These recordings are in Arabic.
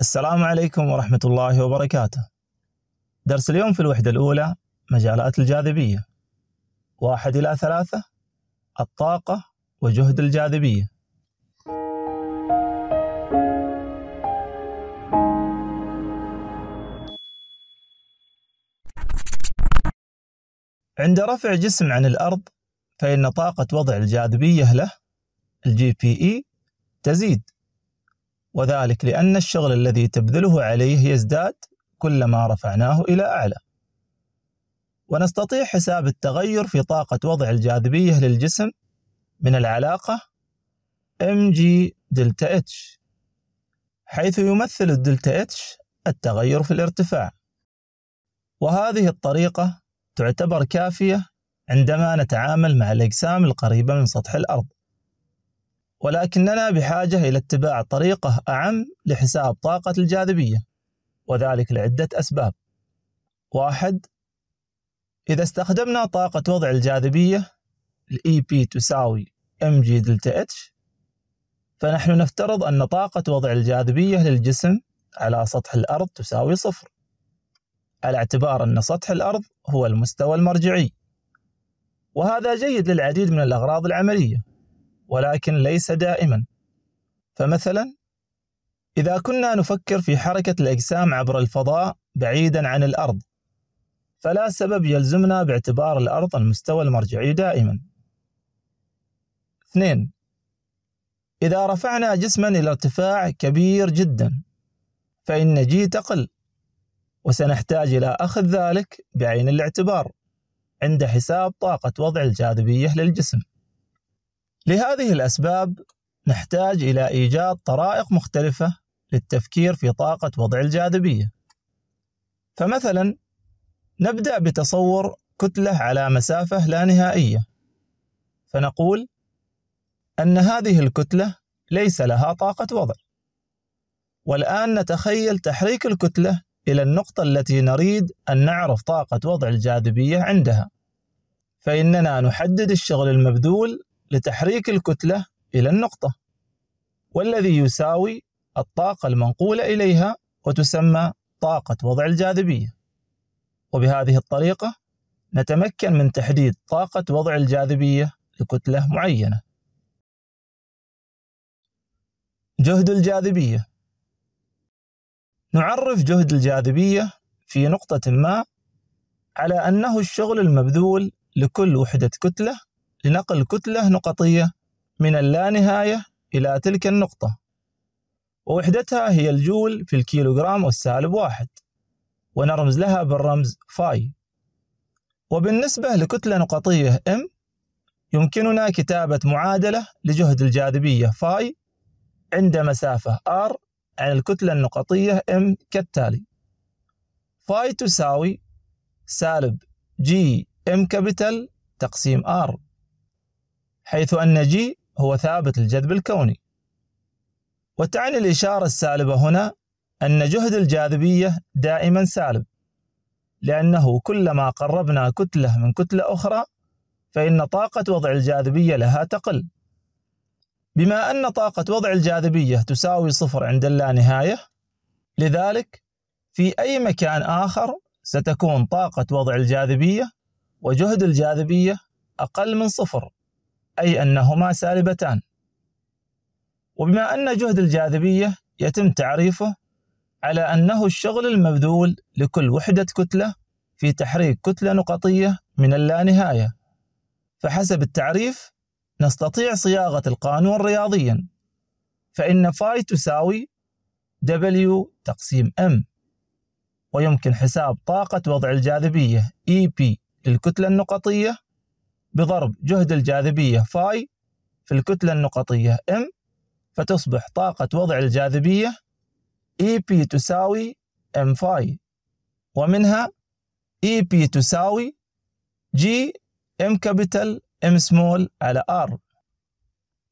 السلام عليكم ورحمة الله وبركاته. درس اليوم في الوحدة الأولى مجالات الجاذبية. واحد إلى ثلاثة الطاقة وجهد الجاذبية. عند رفع جسم عن الأرض فإن طاقة وضع الجاذبية له الجي بي إي e، تزيد وذلك لأن الشغل الذي تبذله عليه يزداد كلما رفعناه إلى أعلى. ونستطيع حساب التغير في طاقة وضع الجاذبية للجسم من العلاقة mg دلتا h حيث يمثل الدلتا h التغير في الارتفاع. وهذه الطريقة تعتبر كافية عندما نتعامل مع الأجسام القريبة من سطح الأرض. ولكننا بحاجة إلى اتباع طريقة أعم لحساب طاقة الجاذبية وذلك لعدة أسباب واحد إذا استخدمنا طاقة وضع الجاذبية الـ EP تساوي mg دلتا H فنحن نفترض أن طاقة وضع الجاذبية للجسم على سطح الأرض تساوي صفر على اعتبار أن سطح الأرض هو المستوى المرجعي وهذا جيد للعديد من الأغراض العملية ولكن ليس دائما فمثلا إذا كنا نفكر في حركة الأجسام عبر الفضاء بعيدا عن الأرض فلا سبب يلزمنا باعتبار الأرض المستوى المرجعي دائما اثنين إذا رفعنا جسما إلى ارتفاع كبير جدا فإن جي تقل وسنحتاج إلى أخذ ذلك بعين الاعتبار عند حساب طاقة وضع الجاذبية للجسم لهذه الأسباب نحتاج إلى إيجاد طرائق مختلفة للتفكير في طاقة وضع الجاذبية. فمثلا نبدأ بتصور كتلة على مسافة لا نهائية، فنقول أن هذه الكتلة ليس لها طاقة وضع. والآن نتخيل تحريك الكتلة إلى النقطة التي نريد أن نعرف طاقة وضع الجاذبية عندها، فإننا نحدد الشغل المبذول لتحريك الكتلة إلى النقطة والذي يساوي الطاقة المنقولة إليها وتسمى طاقة وضع الجاذبية وبهذه الطريقة نتمكن من تحديد طاقة وضع الجاذبية لكتلة معينة جهد الجاذبية نعرف جهد الجاذبية في نقطة ما على أنه الشغل المبذول لكل وحدة كتلة لنقل كتلة نقطية من اللانهاية إلى تلك النقطة ووحدتها هي الجول في الكيلوغرام والسالب واحد ونرمز لها بالرمز فاي وبالنسبة لكتلة نقطية M يمكننا كتابة معادلة لجهد الجاذبية فاي عند مسافة R عن الكتلة النقطية M كالتالي فاي تساوي سالب جي M كابيتال تقسيم R حيث أن جي هو ثابت الجذب الكوني وتعني الإشارة السالبة هنا أن جهد الجاذبية دائما سالب لأنه كلما قربنا كتلة من كتلة أخرى فإن طاقة وضع الجاذبية لها تقل بما أن طاقة وضع الجاذبية تساوي صفر عند اللانهاية لذلك في أي مكان آخر ستكون طاقة وضع الجاذبية وجهد الجاذبية أقل من صفر أي أنهما سالبتان وبما أن جهد الجاذبية يتم تعريفه على أنه الشغل المبذول لكل وحدة كتلة في تحريك كتلة نقطية من اللانهاية فحسب التعريف نستطيع صياغة القانون رياضيا فإن فاي تساوي W تقسيم M ويمكن حساب طاقة وضع الجاذبية EP للكتلة النقطية بضرب جهد الجاذبية فاي في الكتلة النقطية ام فتصبح طاقة وضع الجاذبية اي e بي تساوي ام فاي ومنها اي e بي تساوي جي ام كابيتال ام سمول على ار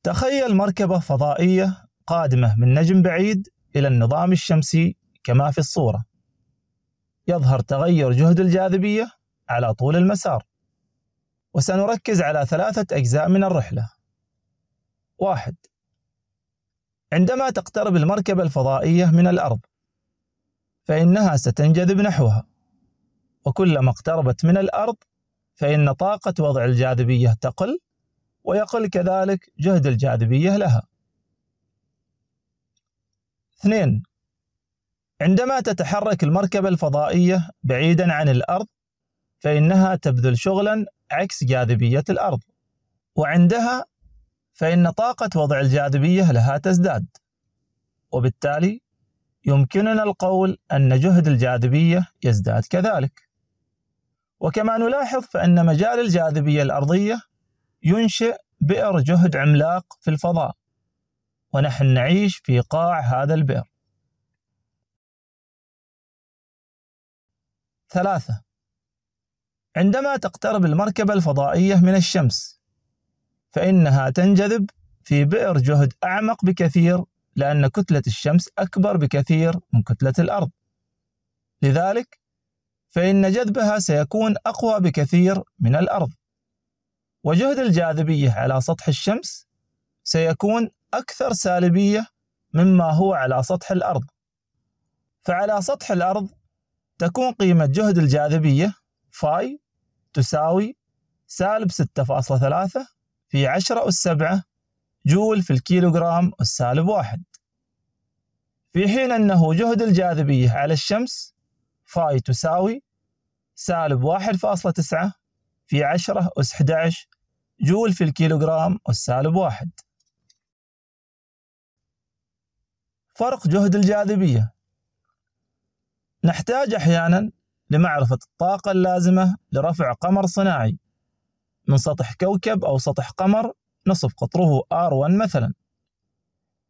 تخيل مركبة فضائية قادمة من نجم بعيد إلى النظام الشمسي كما في الصورة يظهر تغير جهد الجاذبية على طول المسار وسنركز على ثلاثة أجزاء من الرحلة. واحد عندما تقترب المركبة الفضائية من الأرض، فإنها ستنجذب نحوها، وكلما اقتربت من الأرض، فإن طاقة وضع الجاذبية تقل، ويقل كذلك جهد الجاذبية لها. اثنين عندما تتحرك المركبة الفضائية بعيدا عن الأرض، فإنها تبذل شغلا عكس جاذبية الأرض وعندها فإن طاقة وضع الجاذبية لها تزداد وبالتالي يمكننا القول أن جهد الجاذبية يزداد كذلك وكما نلاحظ فإن مجال الجاذبية الأرضية ينشئ بئر جهد عملاق في الفضاء ونحن نعيش في قاع هذا البئر ثلاثة عندما تقترب المركبة الفضائية من الشمس فإنها تنجذب في بئر جهد أعمق بكثير لأن كتلة الشمس أكبر بكثير من كتلة الأرض لذلك فإن جذبها سيكون أقوى بكثير من الأرض وجهد الجاذبية على سطح الشمس سيكون أكثر سالبية مما هو على سطح الأرض فعلى سطح الأرض تكون قيمة جهد الجاذبية فاي تساوي سالب 6.3 في 10 أس 7 جول في الكيلوغرام السالب واحد في حين أنه جهد الجاذبية على الشمس فاي تساوي سالب 1.9 في 10 أس 11 جول في الكيلوغرام السالب واحد فرق جهد الجاذبية نحتاج أحيانا لمعرفة الطاقة اللازمة لرفع قمر صناعي من سطح كوكب أو سطح قمر نصف قطره R1 مثلا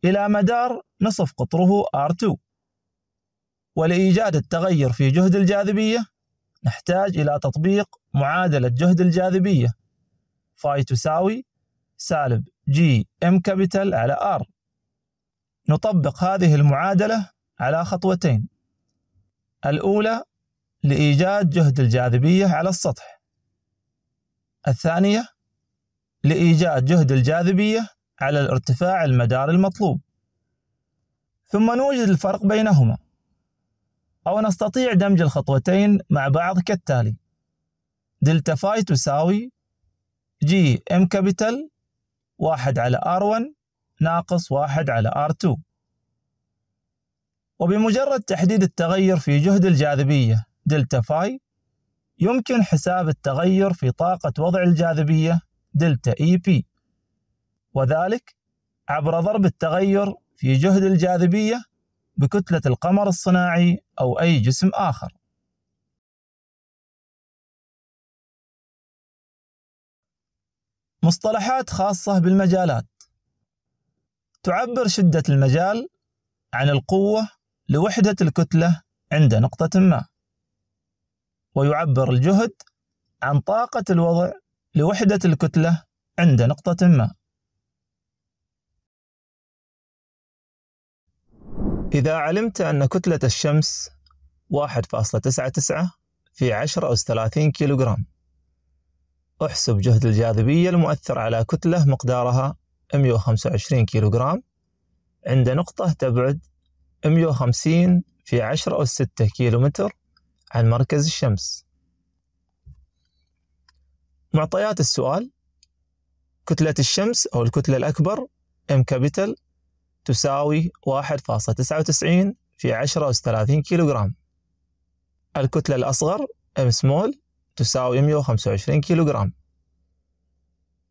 إلى مدار نصف قطره R2 ولإيجاد التغير في جهد الجاذبية نحتاج إلى تطبيق معادلة جهد الجاذبية فاي تساوي سالب جي ام كابيتال على ار نطبق هذه المعادلة على خطوتين الأولى لإيجاد جهد الجاذبية على السطح الثانية لإيجاد جهد الجاذبية على الارتفاع المدار المطلوب ثم نوجد الفرق بينهما أو نستطيع دمج الخطوتين مع بعض كالتالي دلتا فاي تساوي جي ام كابيتال واحد على R1 ناقص واحد على R2 وبمجرد تحديد التغير في جهد الجاذبية دلتا فاي يمكن حساب التغير في طاقة وضع الجاذبية دلتا إي بي وذلك عبر ضرب التغير في جهد الجاذبية بكتلة القمر الصناعي أو أي جسم آخر مصطلحات خاصة بالمجالات تعبر شدة المجال عن القوة لوحدة الكتلة عند نقطة ما ويعبر الجهد عن طاقة الوضع لوحدة الكتلة عند نقطة ما إذا علمت أن كتلة الشمس 1.99 في 10 أس 30 كيلوغرام احسب جهد الجاذبية المؤثر على كتلة مقدارها 125 كيلوغرام عند نقطة تبعد 150 في 10 أس 6 كيلومتر عن مركز الشمس معطيات السؤال كتلة الشمس أو الكتلة الأكبر M capital تساوي 1.99 في 10 أس 30 كيلوغرام الكتلة الأصغر M small تساوي 125 كيلوغرام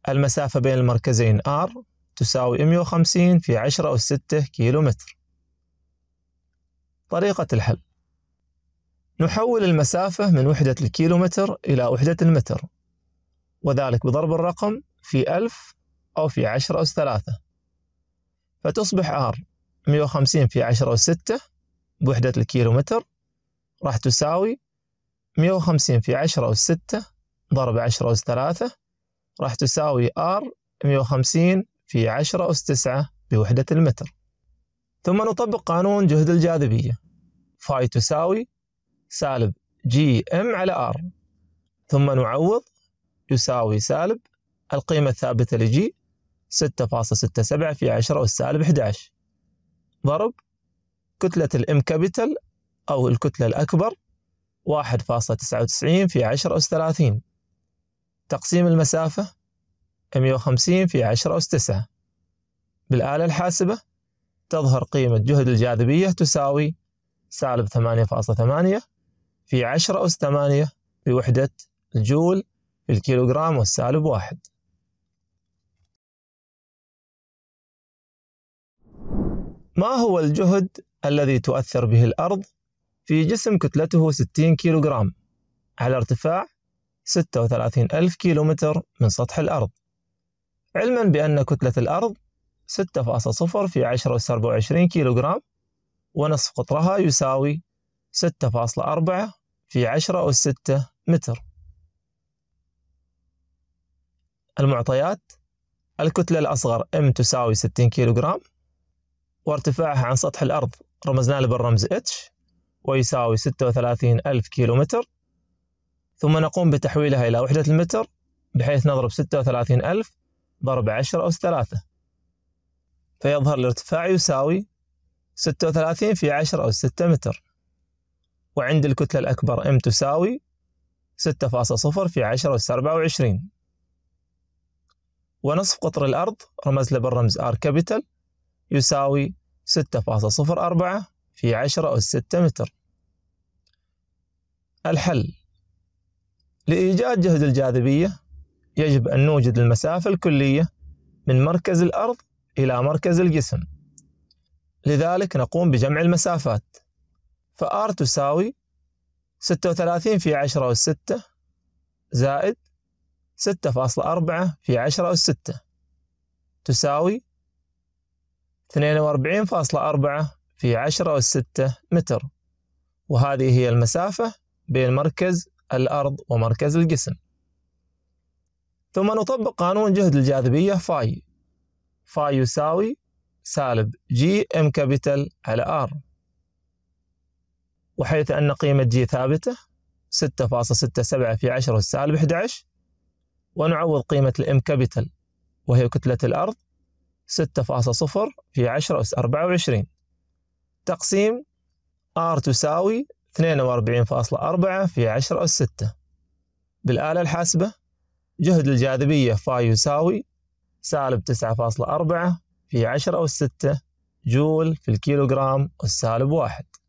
المسافة بين المركزين R تساوي 150 في 10 أس 6 كيلومتر طريقة الحل نحول المسافة من وحدة الكيلومتر إلى وحدة المتر وذلك بضرب الرقم في ألف أو في عشرة أس ثلاثة فتصبح R 150 في عشرة أس ستة بوحدة الكيلومتر راح تساوي 150 في عشرة أس ستة ضرب عشرة أس ثلاثة راح تساوي R 150 في عشرة أس تسعة بوحدة المتر ثم نطبق قانون جهد الجاذبية فاي تساوي سالب جي ام على ار ثم نعوض يساوي سالب القيمة الثابتة لجي 6.67 في 10 والسالب 11 ضرب كتلة الام كابيتال أو الكتلة الأكبر 1.99 في 10 أس 30 تقسيم المسافة 150 في 10 أس 9 بالآلة الحاسبة تظهر قيمة جهد الجاذبية تساوي سالب 8.8 في 10 أس 8 بوحدة الجول في الكيلوغرام والسالب واحد ما هو الجهد الذي تؤثر به الأرض في جسم كتلته 60 كيلوغرام على ارتفاع 36 ألف كيلومتر من سطح الأرض علما بأن كتلة الأرض 6.0 في 10 أس 24 كيلوغرام ونصف قطرها يساوي 6.4 في عشرة أو ستة متر المعطيات الكتلة الأصغر M تساوي 60 كيلوغرام وارتفاعها عن سطح الأرض رمزنا له بالرمز H ويساوي 36 ألف كيلومتر ثم نقوم بتحويلها إلى وحدة المتر بحيث نضرب 36 ألف ضرب 10 أس 3 فيظهر الارتفاع يساوي 36 في 10 أس 6 متر وعند الكتلة الأكبر M تساوي 6.0 في 10 أس 24 ونصف قطر الأرض رمز له بالرمز R كابيتال يساوي 6.04 في 10 أس 6 متر الحل لإيجاد جهد الجاذبية يجب أن نوجد المسافة الكلية من مركز الأرض إلى مركز الجسم لذلك نقوم بجمع المسافات فآر تساوي ستة وثلاثين في عشرة وستة زائد ستة فاصلة أربعة في عشرة وستة تساوي اثنين وأربعين فاصلة أربعة في عشرة وستة متر وهذه هي المسافة بين مركز الأرض ومركز الجسم ثم نطبق قانون جهد الجاذبية فاي فاي يساوي سالب جي ام كابيتال على ار وحيث أن قيمة جي ثابتة 6.67 في 10 السالب 11 ونعوض قيمة الام كابيتال وهي كتلة الأرض 6.0 في 10 أس 24 تقسيم R تساوي 42.4 في 10 أس 6 بالآلة الحاسبة جهد الجاذبية فاي يساوي سالب 9.4 في 10 أس 6 جول في الكيلوغرام السالب واحد